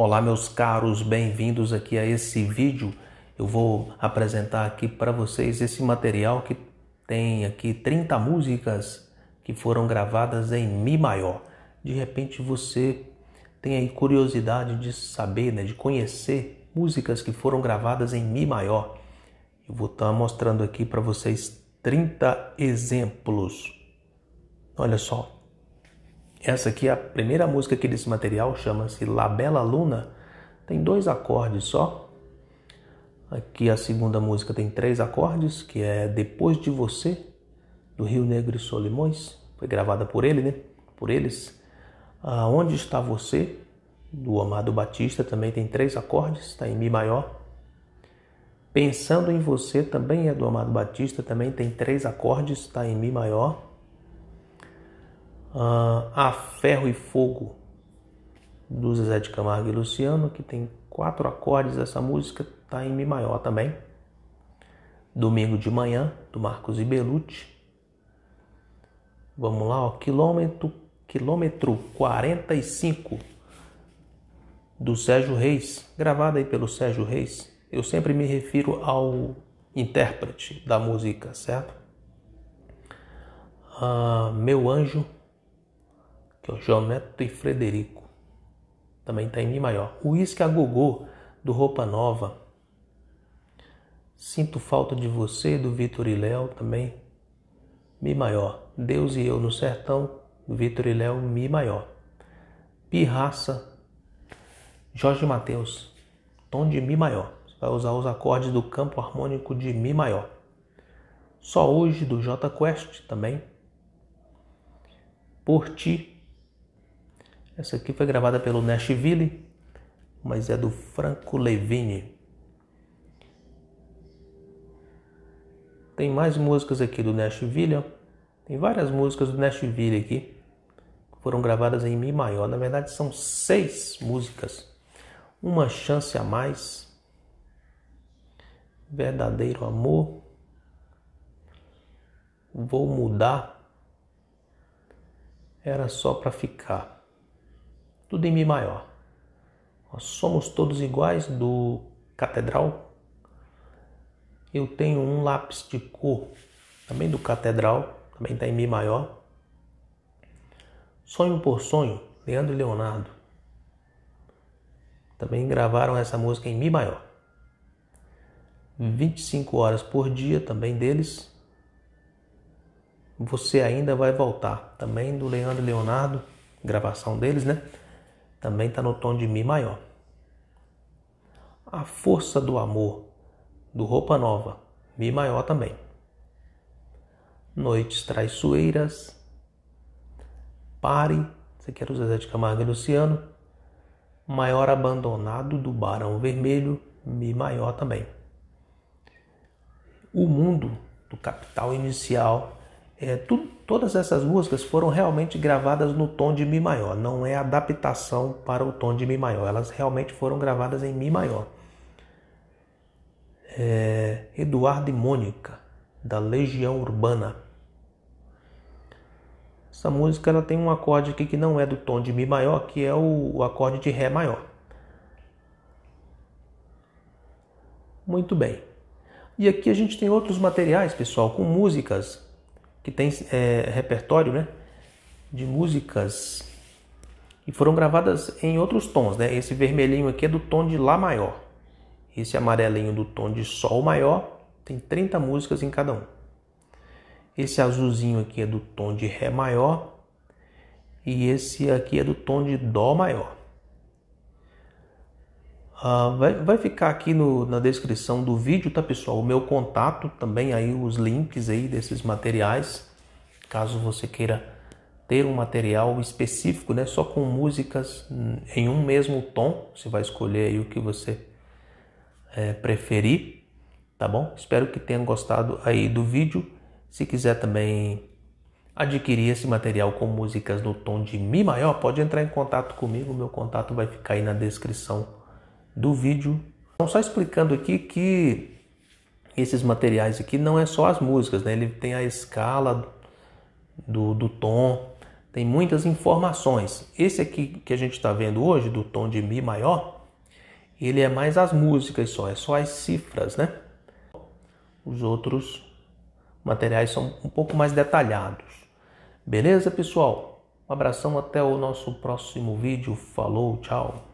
Olá, meus caros, bem-vindos aqui a esse vídeo. Eu vou apresentar aqui para vocês esse material que tem aqui 30 músicas que foram gravadas em Mi maior. De repente você tem aí curiosidade de saber, né, de conhecer músicas que foram gravadas em Mi maior. Eu vou estar tá mostrando aqui para vocês 30 exemplos. Olha só, essa aqui, é a primeira música aqui desse material, chama-se La Bella Luna. Tem dois acordes só. Aqui a segunda música tem três acordes, que é Depois de Você, do Rio Negro e Solimões. Foi gravada por ele, né? Por eles. Aonde Onde Está Você, do Amado Batista, também tem três acordes, está em Mi maior. Pensando em Você também é do Amado Batista, também tem três acordes, está em Mi maior uh, ah, A Ferro e Fogo, do Zezé de Camargo e Luciano, que tem quatro acordes Essa música, está em Mi maior também. Domingo de Manhã, do Marcos Ibelucci. Vamos lá, ó, quilômetro, quilômetro 45, do Sérgio Reis, gravada aí pelo Sérgio Reis. Eu sempre me refiro ao intérprete da música, certo? Ah, meu Anjo, que é o João Neto e Frederico. Também está em Mi maior. O Isque a Gogô, do Roupa Nova. Sinto falta de você, do Vitor e Léo também. Mi maior. Deus e eu no sertão, do Vitor e Léo, Mi maior. Pirraça, Jorge Mateus, tom de Mi maior. Você vai usar os acordes do campo harmônico de Mi maior. Só hoje, do J Quest também. Por ti, essa aqui foi gravada pelo Nashville, mas é do Franco Levine. Tem mais músicas aqui do Nashville, ó. Tem várias músicas do Nashville aqui. Que foram gravadas em Mi maior. Na verdade, são seis músicas. Uma chance a mais. Verdadeiro amor. Vou mudar. Era só para ficar tudo em Mi maior. Nós somos todos iguais do Catedral. Eu tenho um lápis de cor também do Catedral, também está em Mi maior. Sonho por Sonho, Leandro e Leonardo. Também gravaram essa música em Mi maior. 25 horas por dia, também deles. Você ainda vai voltar, também do Leandro e Leonardo, gravação deles, né? também está no tom de Mi maior. A força do amor, do Roupa Nova, Mi maior também. Noites Traiçoeiras, Pare, você quer o Zezé de Camargo e Luciano, Maior Abandonado do Barão Vermelho, Mi maior também. O mundo do capital inicial é, tu, todas essas músicas foram realmente gravadas no tom de Mi maior, não é adaptação para o tom de Mi maior, elas realmente foram gravadas em Mi maior. É, Eduardo e Mônica, da Legião Urbana. Essa música ela tem um acorde aqui que não é do tom de Mi maior, que é o, o acorde de Ré maior. Muito bem. E aqui a gente tem outros materiais, pessoal, com músicas que tem é, repertório né, de músicas que foram gravadas em outros tons. Né? Esse vermelhinho aqui é do tom de Lá maior. Esse amarelinho do tom de Sol maior tem 30 músicas em cada um. Esse azulzinho aqui é do tom de Ré maior. E esse aqui é do tom de Dó maior. Uh, vai, vai, ficar aqui no, na descrição do vídeo, tá pessoal? O meu contato também aí os links aí desses materiais, caso você queira ter um material específico, né? Só com músicas em um mesmo tom, você vai escolher aí o que você é, preferir, tá bom? Espero que tenham gostado aí do vídeo. Se quiser também adquirir esse material com músicas no tom de mi maior, pode entrar em contato comigo. Meu contato vai ficar aí na descrição do vídeo. Então, só explicando aqui que esses materiais aqui não é só as músicas, né? Ele tem a escala do, do tom, tem muitas informações. Esse aqui que a gente está vendo hoje, do tom de Mi maior, ele é mais as músicas só, é só as cifras, né? Os outros materiais são um pouco mais detalhados. Beleza, pessoal? Um abração, até o nosso próximo vídeo. Falou, tchau!